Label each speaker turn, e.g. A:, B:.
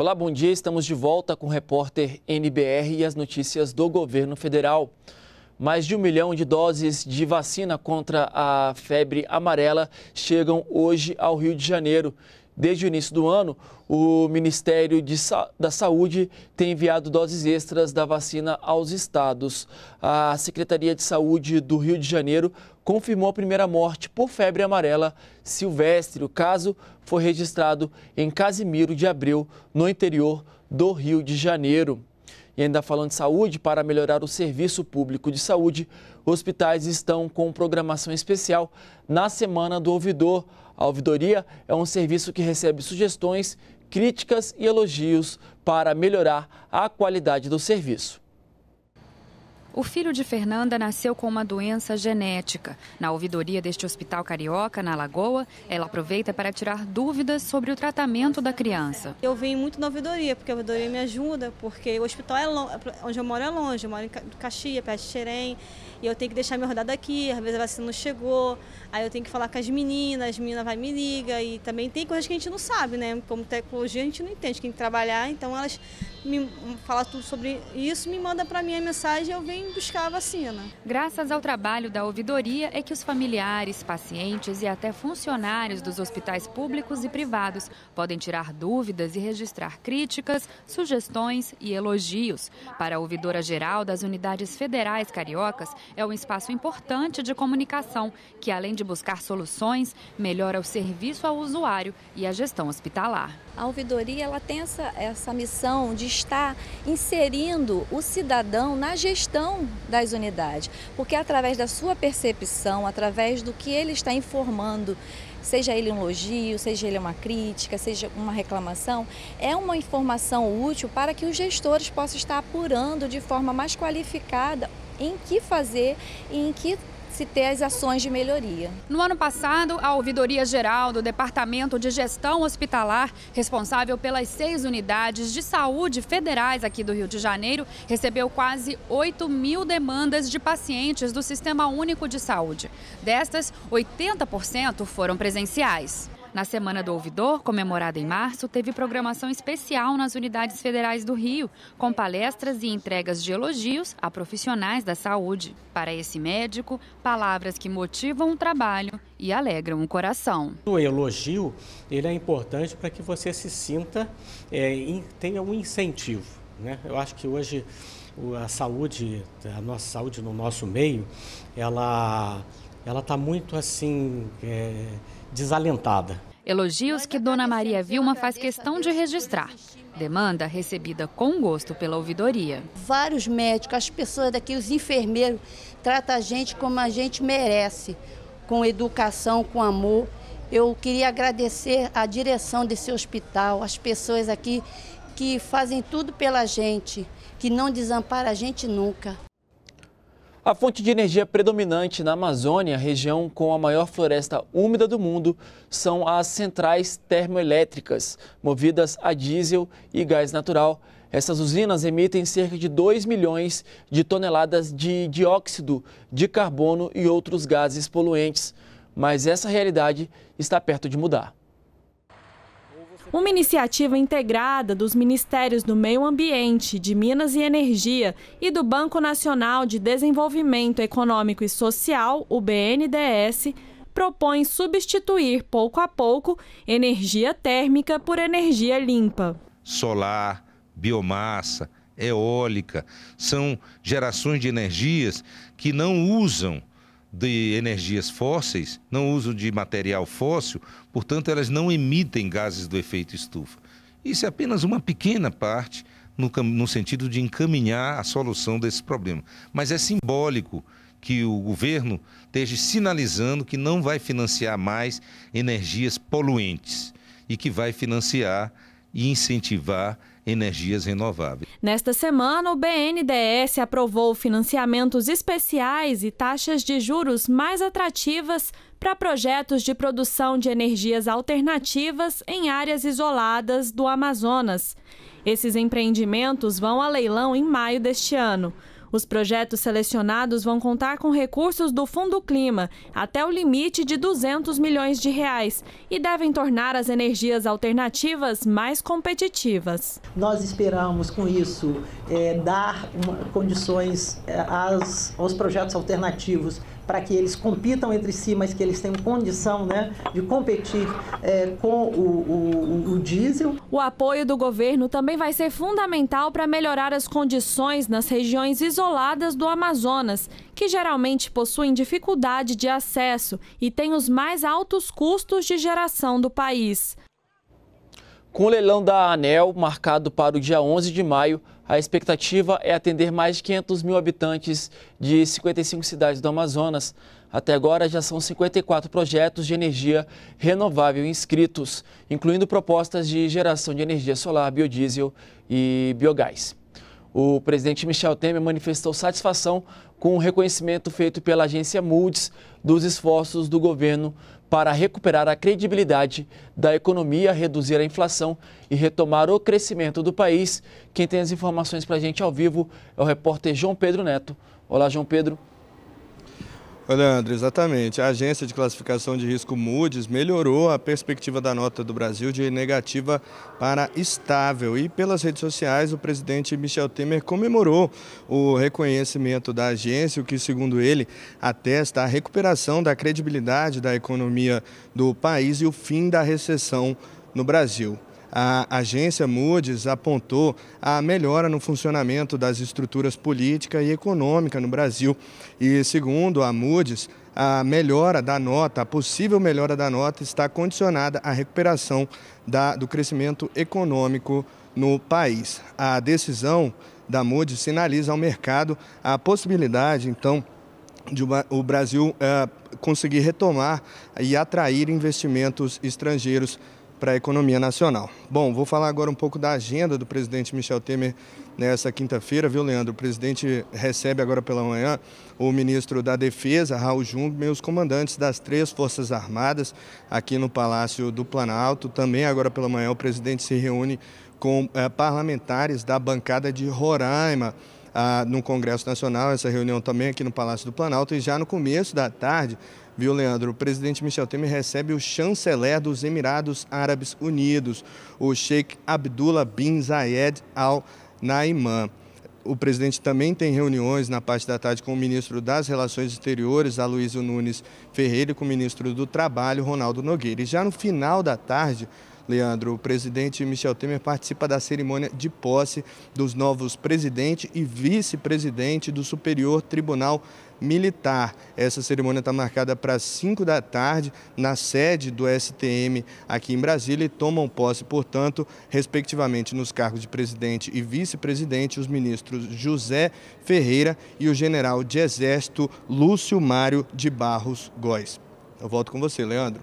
A: Olá, bom dia. Estamos de volta com o repórter NBR e as notícias do governo federal. Mais de um milhão de doses de vacina contra a febre amarela chegam hoje ao Rio de Janeiro. Desde o início do ano, o Ministério de, da Saúde tem enviado doses extras da vacina aos estados. A Secretaria de Saúde do Rio de Janeiro confirmou a primeira morte por febre amarela silvestre. O caso foi registrado em Casimiro de Abreu, no interior do Rio de Janeiro. E ainda falando de saúde, para melhorar o serviço público de saúde, hospitais estão com programação especial na Semana do Ouvidor. A ouvidoria é um serviço que recebe sugestões, críticas e elogios para melhorar a qualidade do serviço.
B: O filho de Fernanda nasceu com uma doença genética. Na ouvidoria deste hospital carioca, na Lagoa, ela aproveita para tirar dúvidas sobre o tratamento da criança.
C: Eu vim muito na ouvidoria, porque a ouvidoria me ajuda, porque o hospital é longe, onde eu moro é longe, eu moro em Caxias, perto de Xerém, e eu tenho que deixar meu rodada aqui, às vezes a vacina não chegou, aí eu tenho que falar com as meninas, as meninas vai me liga, e também tem coisas que a gente não sabe, né? Como tecnologia a gente não entende, quem trabalhar, então elas me fala tudo sobre isso, me manda para mim a mensagem e eu venho buscar a vacina.
B: Graças ao trabalho da ouvidoria é que os familiares, pacientes e até funcionários dos hospitais públicos e privados podem tirar dúvidas e registrar críticas, sugestões e elogios. Para a ouvidora geral das unidades federais cariocas, é um espaço importante de comunicação que, além de buscar soluções, melhora o serviço ao usuário e a gestão hospitalar.
C: A ouvidoria ela tem essa, essa missão de estar inserindo o cidadão na gestão das unidades, porque através da sua percepção, através do que ele está informando, seja ele um elogio, seja ele uma crítica, seja uma reclamação, é uma informação útil para que os gestores possam
B: estar apurando de forma mais qualificada em que fazer e em que se ter as ações de melhoria. No ano passado, a Ouvidoria Geral do Departamento de Gestão Hospitalar, responsável pelas seis unidades de saúde federais aqui do Rio de Janeiro, recebeu quase 8 mil demandas de pacientes do Sistema Único de Saúde. Destas, 80% foram presenciais. Na Semana do Ouvidor, comemorada em março, teve programação especial nas unidades federais do Rio, com palestras e entregas de elogios a profissionais da saúde. Para esse médico, palavras que motivam o trabalho e alegram o coração.
D: O elogio ele é importante para que você se sinta, é, tenha um incentivo. Né? Eu acho que hoje a saúde, a nossa saúde no nosso meio, ela ela está muito assim é, desalentada.
B: Elogios que Dona Maria Vilma faz questão de registrar. Demanda recebida com gosto pela ouvidoria.
C: Vários médicos, as pessoas daqui, os enfermeiros, tratam a gente como a gente merece, com educação, com amor. Eu queria agradecer a direção desse hospital, as pessoas aqui que fazem tudo pela gente, que não desampara a gente nunca.
A: A fonte de energia predominante na Amazônia, região com a maior floresta úmida do mundo, são as centrais termoelétricas, movidas a diesel e gás natural. Essas usinas emitem cerca de 2 milhões de toneladas de dióxido de carbono e outros gases poluentes. Mas essa realidade está perto de mudar.
C: Uma iniciativa integrada dos Ministérios do Meio Ambiente, de Minas e Energia e do Banco Nacional de Desenvolvimento Econômico e Social, o BNDES, propõe substituir pouco a pouco energia térmica por energia limpa.
D: Solar, biomassa, eólica, são gerações de energias que não usam de energias fósseis, não uso de material fóssil, portanto, elas não emitem gases do efeito estufa. Isso é apenas uma pequena parte no, no sentido de encaminhar a solução desse problema. Mas é simbólico que o governo esteja sinalizando que não vai financiar mais energias poluentes e que vai financiar e incentivar energias renováveis.
C: Nesta semana, o BNDES aprovou financiamentos especiais e taxas de juros mais atrativas para projetos de produção de energias alternativas em áreas isoladas do Amazonas. Esses empreendimentos vão a leilão em maio deste ano. Os projetos selecionados vão contar com recursos do Fundo Clima, até o limite de 200 milhões de reais, e devem tornar as energias alternativas mais competitivas.
A: Nós esperamos, com isso, é, dar uma, condições é, às, aos projetos alternativos para que eles compitam entre si, mas que eles tenham condição né, de competir é, com o, o, o diesel.
C: O apoio do governo também vai ser fundamental para melhorar as condições nas regiões isoladas do Amazonas, que geralmente possuem dificuldade de acesso e têm os mais altos custos de geração do país.
A: Com o leilão da ANEL marcado para o dia 11 de maio, a expectativa é atender mais de 500 mil habitantes de 55 cidades do Amazonas. Até agora já são 54 projetos de energia renovável inscritos, incluindo propostas de geração de energia solar, biodiesel e biogás. O presidente Michel Temer manifestou satisfação com o reconhecimento feito pela agência Moody's dos esforços do governo para recuperar a credibilidade da economia, reduzir a inflação e retomar o crescimento do país. Quem tem as informações para a gente
D: ao vivo é o repórter João Pedro Neto. Olá, João Pedro. Leandro, exatamente. A agência de classificação de risco Moody's melhorou a perspectiva da nota do Brasil de negativa para estável. E pelas redes sociais, o presidente Michel Temer comemorou o reconhecimento da agência, o que, segundo ele, atesta a recuperação da credibilidade da economia do país e o fim da recessão no Brasil a agência Moody's apontou a melhora no funcionamento das estruturas política e econômica no Brasil. E, segundo a Moody's, a melhora da nota, a possível melhora da nota, está condicionada à recuperação da, do crescimento econômico no país. A decisão da Moody's sinaliza ao mercado a possibilidade, então, de uma, o Brasil eh, conseguir retomar e atrair investimentos estrangeiros para a economia nacional. Bom, vou falar agora um pouco da agenda do presidente Michel Temer nessa quinta-feira, viu, Leandro? O presidente recebe agora pela manhã o ministro da Defesa, Raul Jung, os comandantes das três Forças Armadas aqui no Palácio do Planalto. Também agora pela manhã o presidente se reúne com eh, parlamentares da bancada de Roraima ah, no Congresso Nacional, essa reunião também aqui no Palácio do Planalto, e já no começo da tarde, viu, Leandro, o presidente Michel Temer recebe o chanceler dos Emirados Árabes Unidos, o Sheikh Abdullah bin Zayed Al Naiman. O presidente também tem reuniões na parte da tarde com o ministro das Relações Exteriores, Aloysio Nunes Ferreira, e com o ministro do Trabalho, Ronaldo Nogueira. E já no final da tarde, Leandro, o presidente Michel Temer participa da cerimônia de posse dos novos presidente e vice-presidente do Superior Tribunal Militar. Essa cerimônia está marcada para as 5 da tarde na sede do STM aqui em Brasília e tomam posse, portanto, respectivamente nos cargos de presidente e vice-presidente, os ministros José Ferreira e o general de Exército Lúcio Mário de Barros Góes. Eu volto com você, Leandro.